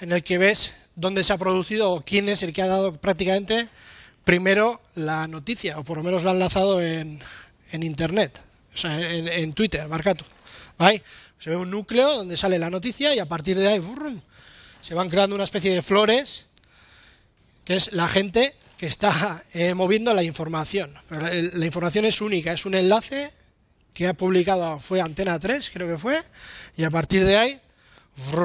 en el que ves dónde se ha producido o quién es el que ha dado prácticamente primero la noticia, o por lo menos la han lanzado en, en Internet, o sea, en, Twitter, Marcato. ¿Vale? Se ve un núcleo donde sale la noticia y a partir de ahí se van creando una especie de flores, que es la gente que está eh, moviendo la información. la información es única, es un enlace que ha publicado, fue Antena 3, creo que fue, y a partir de ahí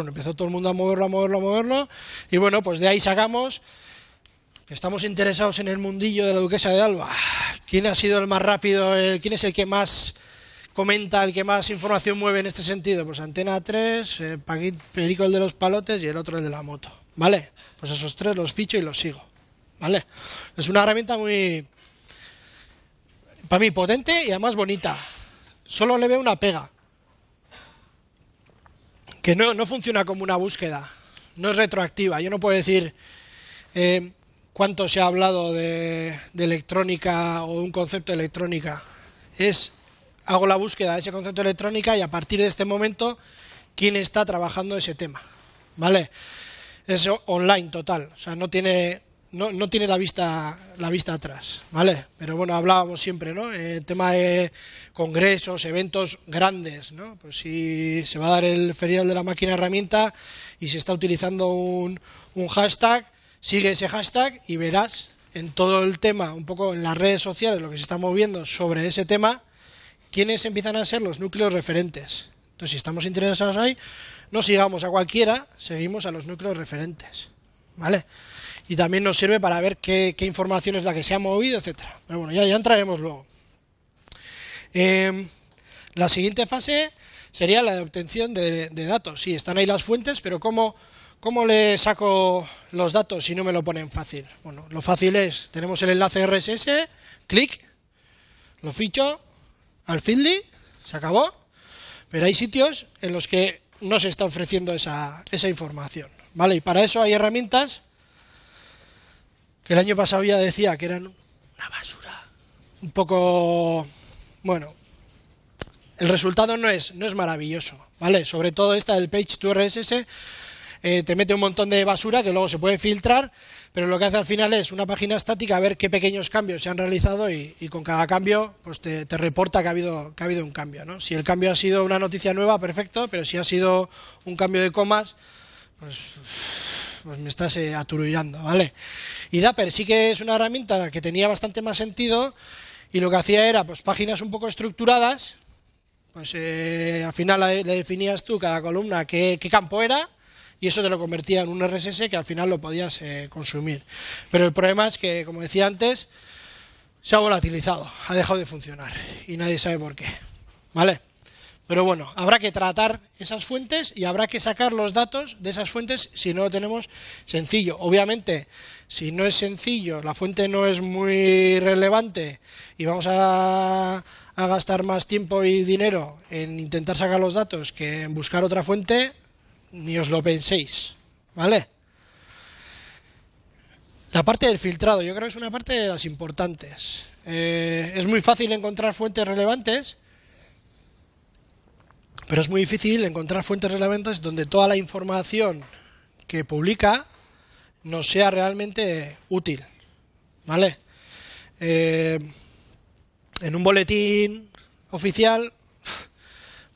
empezó todo el mundo a moverlo, a moverlo, a moverlo Y bueno, pues de ahí sacamos que estamos interesados en el mundillo de la duquesa de Alba. ¿Quién ha sido el más rápido? ¿Quién es el que más comenta, el que más información mueve en este sentido? Pues Antena 3, eh, Perico el de los palotes y el otro el de la moto. ¿Vale? Pues esos tres los ficho y los sigo. ¿Vale? Es una herramienta muy, para mí, potente y además bonita. Solo le veo una pega que no, funciona como una búsqueda, no es retroactiva. Yo no puedo decir eh, cuánto se ha hablado de, electrónica o de un concepto de electrónica. Es, hago la búsqueda de ese concepto de electrónica y a partir de este momento, ¿quién está trabajando ese tema? ¿Vale? Es online total, o sea, no tiene no, no, tiene la vista, la vista atrás, ¿vale? Pero bueno, hablábamos siempre, ¿no? Eh, el tema de congresos, eventos grandes, ¿no? Pues si se va a dar el ferial de la máquina herramienta y se está utilizando un, un hashtag, sigue ese hashtag y verás en todo el tema, un poco en las redes sociales, lo que se está moviendo sobre ese tema, quiénes empiezan a ser los núcleos referentes. Entonces, si estamos interesados ahí, no sigamos a cualquiera, seguimos a los núcleos referentes, ¿vale? y también nos sirve para ver qué, información es la que se ha movido, etcétera. Pero bueno, ya, ya entraremos luego. Em, la siguiente fase sería la de obtención de, datos. Sí, están ahí las fuentes, pero ¿cómo, le saco los datos si no me lo ponen fácil? Bueno, lo fácil es, tenemos el enlace RSS, clic, lo ficho al Feedly, se acabó, pero hay sitios en los que no se está ofreciendo esa, esa información. ¿vale? Y para eso hay herramientas que el año pasado ya decía que eran una basura. Un poco... Bueno, el resultado no es, no es maravilloso, ¿vale? Sobre todo esta del page to RSS eh, te mete un montón de basura que luego se puede filtrar, pero lo que hace al final es una página estática, a ver qué pequeños cambios se han realizado y, con cada cambio pues te, reporta que ha, habido, que ha habido un cambio, ¿no? Si el cambio ha sido una noticia nueva, perfecto, pero si ha sido un cambio de comas, pues, pues me estás eh, aturullando, ¿vale? Y Dapper sí que es una herramienta que tenía bastante más sentido y lo que hacía era pues páginas un poco estructuradas, pues eh, al final le, definías tú cada columna qué, campo era y eso te lo convertía en un RSS que al final lo podías eh, consumir. Pero el problema es que, como decía antes, se ha volatilizado, ha dejado de funcionar y nadie sabe por qué. ¿Vale? Pero bueno, habrá que tratar esas fuentes y habrá que sacar los datos de esas fuentes si no lo tenemos sencillo. Obviamente, si no es sencillo, la fuente no es muy relevante y vamos a, gastar más tiempo y dinero en intentar sacar los datos que en buscar otra fuente, ni os lo penséis, ¿vale? La parte del filtrado, yo creo que es una parte de las importantes. Eh, es muy fácil encontrar fuentes relevantes, pero es muy difícil encontrar fuentes relevantes donde toda la información que publica no sea realmente útil. ¿Vale? Eh, en un boletín oficial,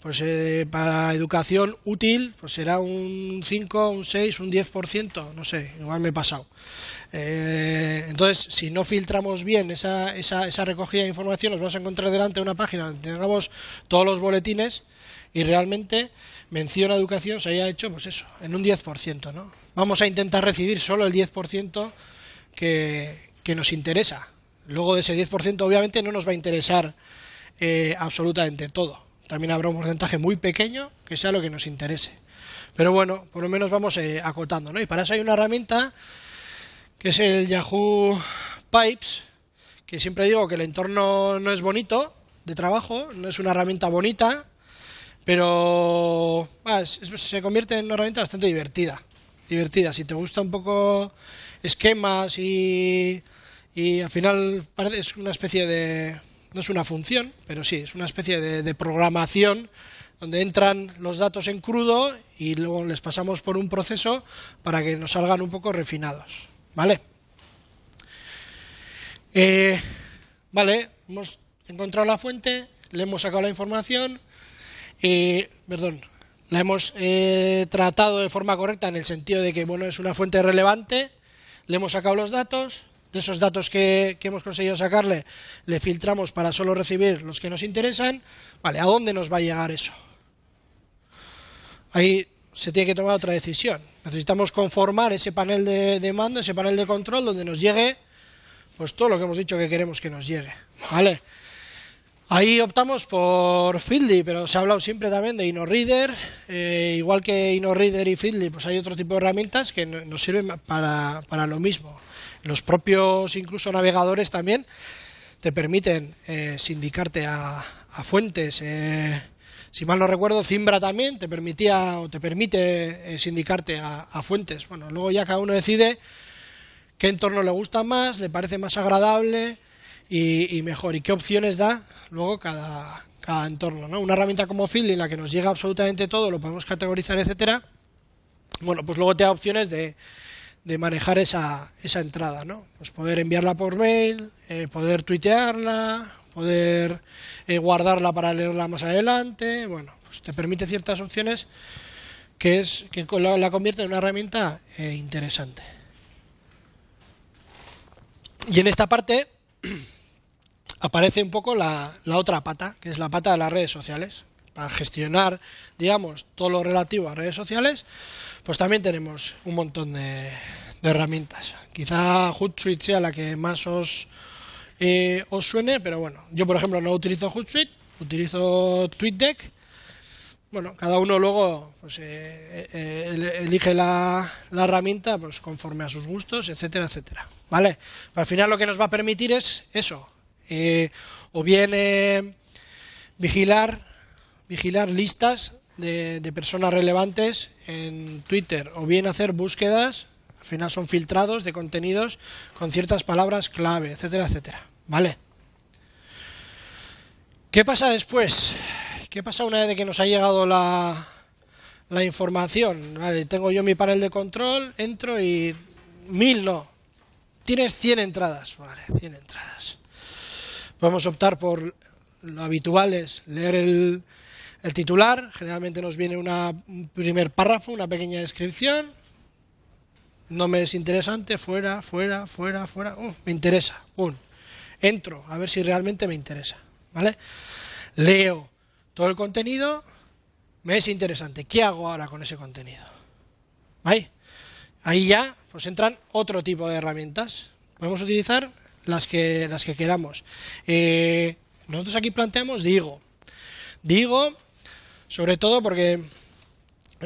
pues eh, para educación útil, pues será un 5, un 6, un 10%, no sé, igual me he pasado. Eh, entonces, si no filtramos bien esa, esa recogida de información, nos vamos a encontrar delante de una página donde tengamos todos los boletines y realmente mención educación se haya hecho, pues eso, en un 10%, ¿no? Vamos a intentar recibir solo el 10% que, que nos interesa. Luego de ese 10% obviamente no nos va a interesar eh, absolutamente todo. También habrá un porcentaje muy pequeño que sea lo que nos interese. Pero bueno, por lo menos vamos eh, acotando, ¿no? Y para eso hay una herramienta que es el Yahoo Pipes, que siempre digo que el entorno no es bonito de trabajo, no es una herramienta bonita, pero se convierte en una herramienta bastante divertida. Divertida. Si te gusta un poco esquemas y, y al final es una especie de... No es una función, pero sí, es una especie de, programación donde entran los datos en crudo y luego les pasamos por un proceso para que nos salgan un poco refinados. ¿Vale? Eh, vale, hemos encontrado la fuente, le hemos sacado la información, y, eh, perdón, la hemos eh, tratado de forma correcta en el sentido de que bueno, es una fuente relevante, le hemos sacado los datos, de esos datos que, hemos conseguido sacarle, le filtramos para solo recibir los que nos interesan. Vale, ¿a dónde nos va a llegar eso? Ahí se tiene que tomar otra decisión. Necesitamos conformar ese panel de, demanda, mando, ese panel de control, donde nos llegue pues todo lo que hemos dicho que queremos que nos llegue. ¿Vale? Ahí optamos por Fieldy, pero se ha hablado siempre también de InnoReader. Eh, igual que InnoReader y Fieldy. pues hay otro tipo de herramientas que nos sirven para, lo mismo. Los propios, incluso navegadores también, te permiten eh, sindicarte a, fuentes. Eh, si mal no recuerdo, Zimbra también te permitía o te permite sindicarte a, a fuentes. Bueno, luego ya cada uno decide qué entorno le gusta más, le parece más agradable y, mejor. ¿Y qué opciones da luego cada, cada entorno? ¿no? Una herramienta como feeling en la que nos llega absolutamente todo, lo podemos categorizar, etcétera. Bueno, pues luego te da opciones de, de manejar esa, esa entrada, ¿no? Pues poder enviarla por mail, eh, poder tuitearla, poder eh, guardarla para leerla más adelante, bueno, pues te permite ciertas opciones que es que la, la convierte en una herramienta eh, interesante. Y en esta parte aparece un poco la, otra pata, que es la pata de las redes sociales. Para gestionar, digamos, todo lo relativo a redes sociales, pues también tenemos un montón de, herramientas. Quizá Hootsuite sea la que más os, eh, os suene, pero bueno, yo por ejemplo no utilizo Hootsuite, utilizo TweetDeck. Bueno, cada uno luego pues, eh, eh, elige la, la, herramienta pues, conforme a sus gustos, etcétera, etcétera. ¿Vale? al final lo que nos va a permitir es eso, eh, o bien vigilar, vigilar listas de, personas relevantes en Twitter, o bien hacer búsquedas, al final son filtrados de contenidos con ciertas palabras clave, etcétera, etcétera. ¿Vale? ¿Qué pasa después? ¿Qué pasa una vez que nos ha llegado la, la información? Vale, tengo yo mi panel de control, entro y mil no. Tienes 100 entradas. Vale, 100 entradas. Podemos optar por lo habitual es leer el, titular, generalmente nos viene una, un primer párrafo, una pequeña descripción. No me es interesante, fuera, fuera, fuera, fuera. me interesa, un Entro a ver si realmente me interesa. ¿Vale? Leo todo el contenido, me es interesante. ¿Qué hago ahora con ese contenido? Ahí ya pues entran otro tipo de herramientas. Podemos utilizar las que, las que queramos. Eh, nosotros aquí planteamos Digo. Digo, sobre todo porque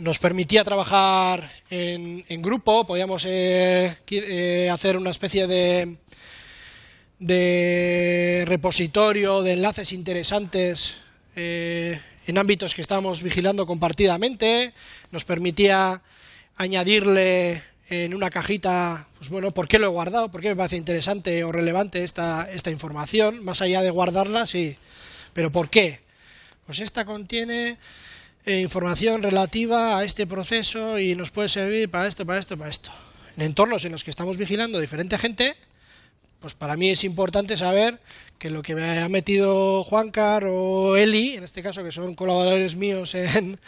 nos permitía trabajar en, grupo, podíamos eh, eh, hacer una especie de, de repositorio de enlaces interesantes en ámbitos que estábamos vigilando compartidamente, nos permitía añadirle en una cajita, pues bueno, por qué lo he guardado, por qué me parece interesante o relevante esta, esta información, más allá de guardarla, sí, pero ¿por qué? Pues esta contiene eh, información relativa a este proceso y nos puede servir para esto, para esto, para esto. En entornos en los que estamos vigilando diferente gente, pues para mí es importante saber que lo que me ha metido Juancar o Eli, en este caso que son colaboradores míos en,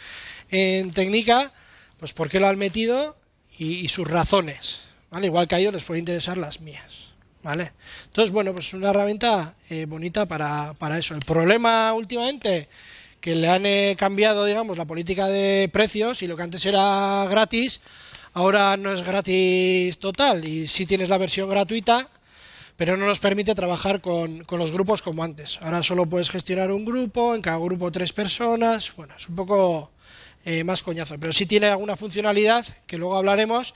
en Técnica, pues por qué lo han metido y, sus razones, ¿vale? Igual que a ellos les puede interesar las mías, ¿vale? Entonces, bueno, pues es una herramienta eh, bonita para, eso. El problema últimamente que le han eh, cambiado, digamos, la política de precios y lo que antes era gratis, ahora no es gratis total y si sí tienes la versión gratuita, pero no nos permite trabajar con, con, los grupos como antes. Ahora solo puedes gestionar un grupo, en cada grupo tres personas, bueno, es un poco eh, más coñazo. Pero sí tiene alguna funcionalidad, que luego hablaremos,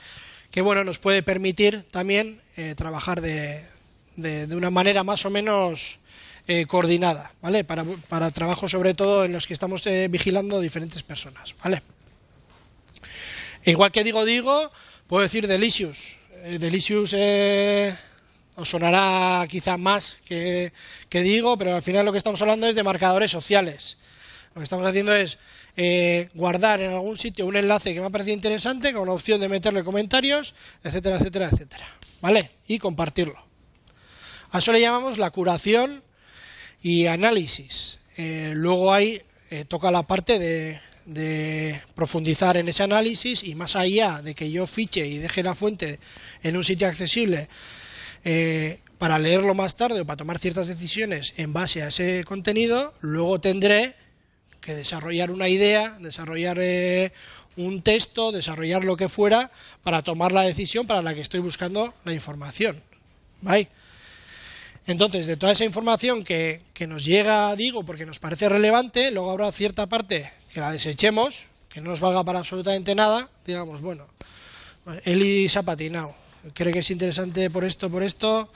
que bueno, nos puede permitir también eh, trabajar de, de, una manera más o menos eh, coordinada, ¿vale? Para, para, trabajo sobre todo en los que estamos vigilando diferentes personas, ¿vale? Igual que digo digo, puedo decir Delicious. Delicious os sonará quizá más que, que digo, pero al final lo que estamos hablando es de marcadores sociales. Lo que estamos haciendo es eh, guardar en algún sitio un enlace que me ha parecido interesante con la opción de meterle comentarios, etcétera, etcétera, etcétera. ¿Vale? Y compartirlo. A eso le llamamos la curación y análisis. Eh, luego ahí eh, toca la parte de, profundizar en ese análisis y más allá de que yo fiche y deje la fuente en un sitio accesible para leerlo más tarde o para tomar ciertas decisiones en base a ese contenido, luego tendré que desarrollar una idea, desarrollar eh, un texto, desarrollar lo que fuera para tomar la decisión para la que estoy buscando la información. ¿Vale? Entonces, de toda esa información que, que, nos llega, digo, porque nos parece relevante, luego habrá cierta parte que la desechemos, que no nos valga para absolutamente nada, digamos, bueno, Eli se ha patinado, cree que es interesante por esto, por esto,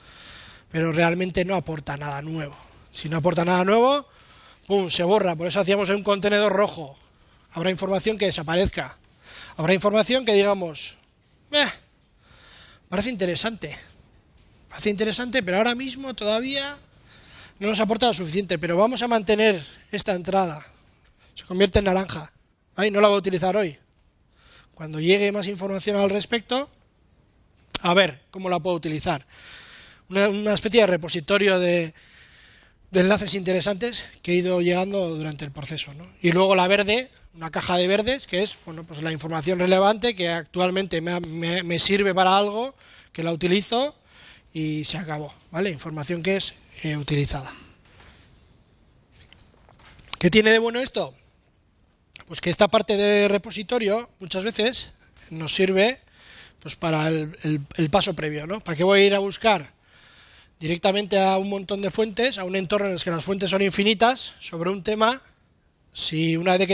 pero realmente no aporta nada nuevo. Si no aporta nada nuevo, ¡pum! se borra. Por eso hacíamos un contenedor rojo. Habrá información que desaparezca. Habrá información que digamos, parece interesante. Parece interesante, pero ahora mismo todavía no nos ha aportado suficiente. Pero vamos a mantener esta entrada. Se convierte en naranja. Ahí no la voy a utilizar hoy. Cuando llegue más información al respecto, a ver cómo la puedo utilizar. una especie de repositorio de, de enlaces interesantes que he ido llegando durante el proceso. Y luego la verde, una caja de verdes, que es bueno, pues la información relevante que actualmente me, sirve para algo, que la utilizo y se acabó. ¿vale? Información que es eh, utilizada. ¿Qué tiene de bueno esto? Pues que esta parte de repositorio muchas veces nos sirve pues para el, el paso previo, ¿no? ¿Para qué voy a ir a buscar directamente a un montón de fuentes, a un entorno en el que las fuentes son infinitas, sobre un tema, si una vez que